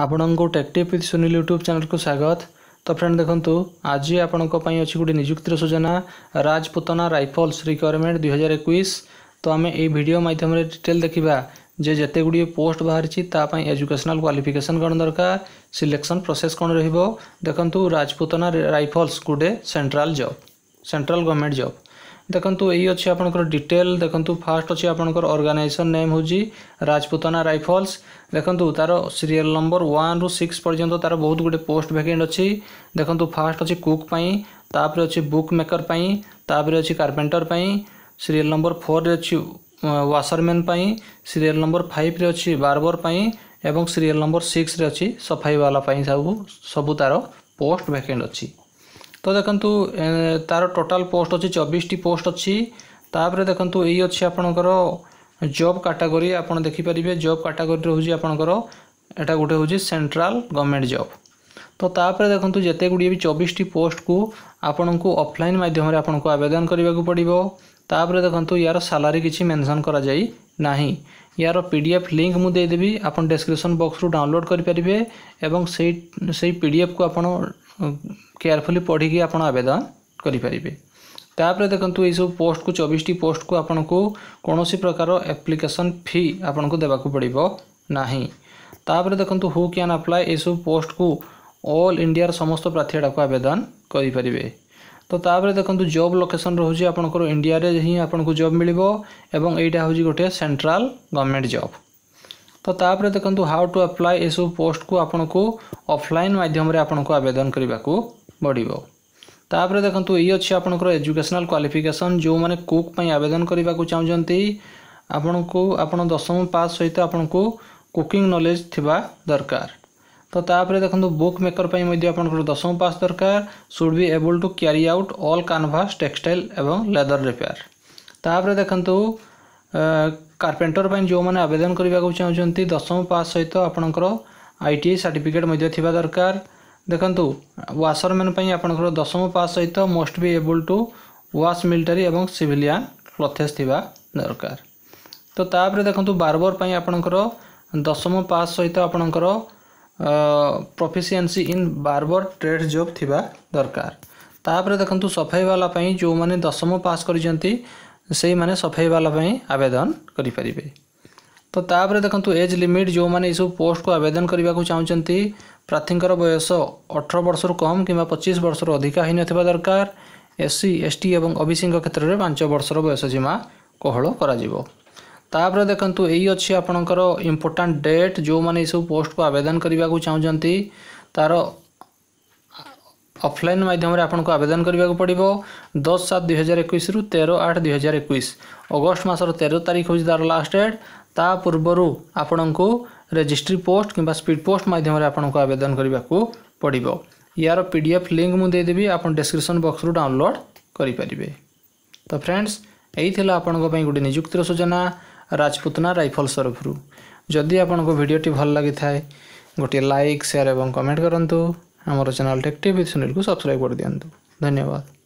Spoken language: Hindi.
आपण को टेक्टिव विथ सुनील यूट्यूब चैनल को स्वागत तो फ्रेंड देखूँ आज आपण अच्छी गोटे निजुक्ति सूचना राजपुतना रफल्स रिक्वयरमेंट दुई हजार एक तो आम यो मध्यम डिटेल देखा जे जिते गुड़े पोस्ट बाहरी एजुकेशनल क्वाफिकेसन कौन दरकार सिलेक्शन प्रोसेस कौन रखु राजपुतना रफल्स गोटे सेन्ट्राल जब सेन्ट्राल गवर्नमेंट जब ଦେଖନ୍ତୁ ଏଇ ଅଛି ଆପଣଙ୍କର ଡିଟେଲ୍ ଦେଖନ୍ତୁ ଫାର୍ଷ୍ଟ ଅଛି ଆପଣଙ୍କର ଅର୍ଗାନାଇଜେସନ୍ ନେମ୍ ହେଉଛି ରାଜପୁତାନା ରାଇଫଲ୍ସ ଦେଖନ୍ତୁ ତା'ର ସିରିଏଲ୍ ନମ୍ବର ୱାନ୍ରୁ ସିକ୍ସ ପର୍ଯ୍ୟନ୍ତ ତା'ର ବହୁତ ଗୁଡ଼ିଏ ପୋଷ୍ଟ ଭ୍ୟାକେଣ୍ଟ ଅଛି ଦେଖନ୍ତୁ ଫାର୍ଷ୍ଟ ଅଛି କୁକ୍ ପାଇଁ ତାପରେ ଅଛି ବୁକ୍ ମେକର୍ ପାଇଁ ତାପରେ ଅଛି କାର୍ପେଣ୍ଟର ପାଇଁ ସିରିଏଲ୍ ନମ୍ବର ଫୋର୍ରେ ଅଛି ୱାସରମ୍ୟାନ୍ ପାଇଁ ସିରିଏଲ୍ ନମ୍ବର ଫାଇଭ୍ରେ ଅଛି ବାର୍ବର ପାଇଁ ଏବଂ ସିରିଏଲ୍ ନମ୍ବର ସିକ୍ସରେ ଅଛି ସଫାଇବାଲା ପାଇଁ ସବୁ ସବୁ ତା'ର ପୋଷ୍ଟ ଭ୍ୟାକେଣ୍ଟ ଅଛି তো দেখন্তু তার টোটাল পোস্ট অছি চবিশটি পোস্ট অছি তাপরে দেখন্তু এই অছি আপনার জব ক্যাটাগরি আপনার দেখিপারে জব ক্যাটাগরি রয়েছে আপনার এটা গোটে হচ্ছে সেন্ট্রাল গভর্নমেন্ট জব তো তাপরে দেখুন যেতে গুড়িয়ে বি চবিশটি পোস্টকু আপনার অফলাইন মাধ্যমে আপনার আবেদন করা পড়ব তাপরে দেখুন ইয়ার সালারি কিছু মেনশন করা যাই ना यार पीडीएफ लिंक मुझे दे देबी आपण डिस्क्रिप्शन रु डाउनलोड करें से पी डी एफ पीडीएफ को आप केयरफुल पढ़ी की आवेदन करेंगे तापर देखु यू पोस्ट को चौबीस टी पोस्ट को आपन को कौन प्रकार एप्लिकेसन फी आप देवाक पड़ो ना तापर देखु हु क्या आप्लाय यू पोस्ट को ऑल इंडिया समस्त प्रार्थी आवेदन करें তো তাপরে দেখন্তু জব লোকেসন রহুছি আপনার ইন্ডিয়ারে হি আপনার জব মিলিব এবং এইটা হচ্ছে গোটে সেন্ট্রাল গভর্নমেন্ট জব তো তাপরে দেখন্তু হাউ টু আপ্লাই এসব পোস্টকু আপনার অফলাইন মাধ্যমে আপনার আবেদন করা পড়ব তাপরে দেখন্তু এই অছি আপনার এজুকেশনাল কোয়ালিফিকেসন যে কুক পাই আবেদন করা চাহুমান আপনার আপনার দশম পাস সহিত আপনার কুকিং নলেজ থাকা দরকার तो तापर देखो बुक मेकर दशम पास दरकार should be able to carry out all canvas textile और लेदर रिपेयर तापर देखु कारपेटर पर जो मैंने आवेदन करने को चाहते दशम पास सहित आप आई टी सार्टिफिकेट दरकार देखु वाशरमेन आपण दशम पास सहित तो must be able to wash military और सिभिलियन क्लथेस दरकार तो ताप देखु बारबर पर आपणकर दशम पास सहित तो आपणकर proficiency in barber trade job ଥିବା ଦରକାର ତାପରେ ଦେଖନ୍ତୁ ସଫେଇବାଲା ପାଇଁ ଯେଉଁମାନେ ଦଶମ ପାସ୍ କରିଛନ୍ତି ସେଇମାନେ ସଫେଇବାଲା ପାଇଁ ଆବେଦନ କରିପାରିବେ ତ ତାପରେ ଦେଖନ୍ତୁ ଏଜ୍ ଲିମିଟ୍ ଯେଉଁମାନେ ଏସବୁ ପୋଷ୍ଟକୁ ଆବେଦନ କରିବାକୁ ଚାହୁଁଛନ୍ତି ପ୍ରାର୍ଥୀଙ୍କର ବୟସ ଅଠର ବର୍ଷରୁ କମ୍ କିମ୍ବା ପଚିଶ ବର୍ଷରୁ ଅଧିକା ହୋଇନଥିବା ଦରକାର ଏସ୍ ସି ଏସ୍ ଟି ଏବଂ ଓବିସିଙ୍କ କ୍ଷେତ୍ରରେ ପାଞ୍ଚ ବର୍ଷର ବୟସ ସୀମା କୋହଳ କରାଯିବ ତାପରେ ଦେଖନ୍ତୁ ଏଇ ଅଛି ଆପଣଙ୍କର ଇମ୍ପୋର୍ଟାଣ୍ଟ ଡେଟ୍ ଯେଉଁମାନେ ଏସବୁ ପୋଷ୍ଟକୁ ଆବେଦନ କରିବାକୁ ଚାହୁଁଛନ୍ତି ତାର ଅଫଲାଇନ୍ ମାଧ୍ୟମରେ ଆପଣଙ୍କୁ ଆବେଦନ କରିବାକୁ ପଡ଼ିବ ଦଶ ସାତ ଦୁଇହଜାର ଏକୋଇଶରୁ ତେର ଆଠ ଦୁଇହଜାର ଏକୋଇଶ ଅଗଷ୍ଟ ମାସର ତେର ତାରିଖ ହେଉଛି ତା'ର ଲାଷ୍ଟ ଡେଟ୍ ତା ପୂର୍ବରୁ ଆପଣଙ୍କୁ ରେଜିଷ୍ଟ୍ରି ପୋଷ୍ଟ କିମ୍ବା ସ୍ପିଡ଼୍ ପୋଷ୍ଟ ମାଧ୍ୟମରେ ଆପଣଙ୍କୁ ଆବେଦନ କରିବାକୁ ପଡ଼ିବ ୟାର ପି ଡି ଏଫ୍ ଲିଙ୍କ୍ ମୁଁ ଦେଇଦେବି ଆପଣ ଡେସ୍କ୍ରିପସନ୍ ବକ୍ସରୁ ଡାଉନଲୋଡ଼୍ କରିପାରିବେ ତ ଫ୍ରେଣ୍ଡସ୍ ଏଇ ଥିଲା ଆପଣଙ୍କ ପାଇଁ ଗୋଟେ ନିଯୁକ୍ତିର ସୂଚନା राजपूतना रफल तरफ जदि आपण को भिडटे भल लगी थाए गोटे लाइक सेयार और कमेंट करूँ आम चेल टेक्टिव सुनील को सब्सक्राइब कर दिंतु धन्यवाद